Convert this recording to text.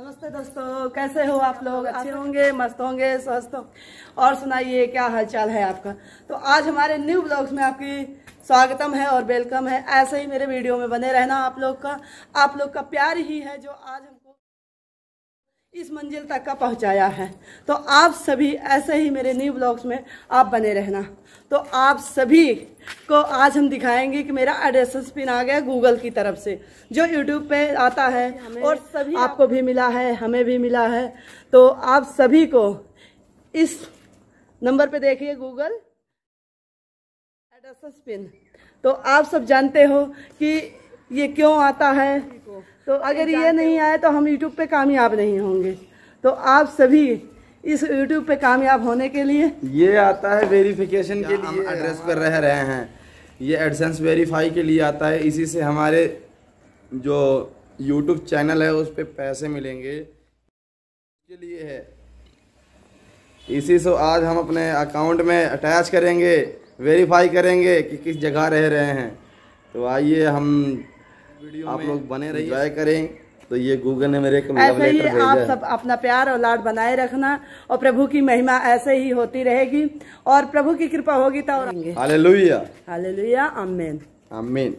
नमस्ते दोस्तों कैसे हो आप लोग अच्छे होंगे मस्त होंगे स्वस्थ हो और सुनाइए क्या हालचाल है आपका तो आज हमारे न्यू ब्लॉग्स में आपकी स्वागतम है और वेलकम है ऐसे ही मेरे वीडियो में बने रहना आप लोग का आप लोग का प्यार ही है जो आज हमको इस मंजिल तक का पहुंचाया है तो आप सभी ऐसे ही मेरे न्यू ब्लॉग्स में आप बने रहना तो आप सभी को आज हम दिखाएंगे कि मेरा एड्रेस पिन आ गया गूगल की तरफ से जो यूट्यूब पे आता है और सभी आपको भी मिला है हमें भी मिला है तो आप सभी को इस नंबर पे देखिए गूगल एड्रेस पिन तो आप सब जानते हो कि ये क्यों आता है तो अगर ये नहीं आए तो हम यूट्यूब पे कामयाब नहीं होंगे तो आप सभी इस यूट्यूब पे कामयाब होने के लिए ये आता है वेरिफिकेशन के लिए एड्रेस पर रह रहे हैं ये एडसेंस वेरीफाई के लिए आता है इसी से हमारे जो यूट्यूब चैनल है उस पर पैसे मिलेंगे के लिए है इसी से आज हम अपने अकाउंट में अटैच करेंगे वेरीफाई करेंगे कि किस जगह रह रहे हैं तो आइए हम आप लोग बने रहिए करें तो ये गूगल ने मेरे को ऐसे ही आप सब अपना प्यार और लाड बनाए रखना और प्रभु की महिमा ऐसे ही होती रहेगी और प्रभु की कृपा होगी तो हालेलुया हालेलुया अमीन अमीन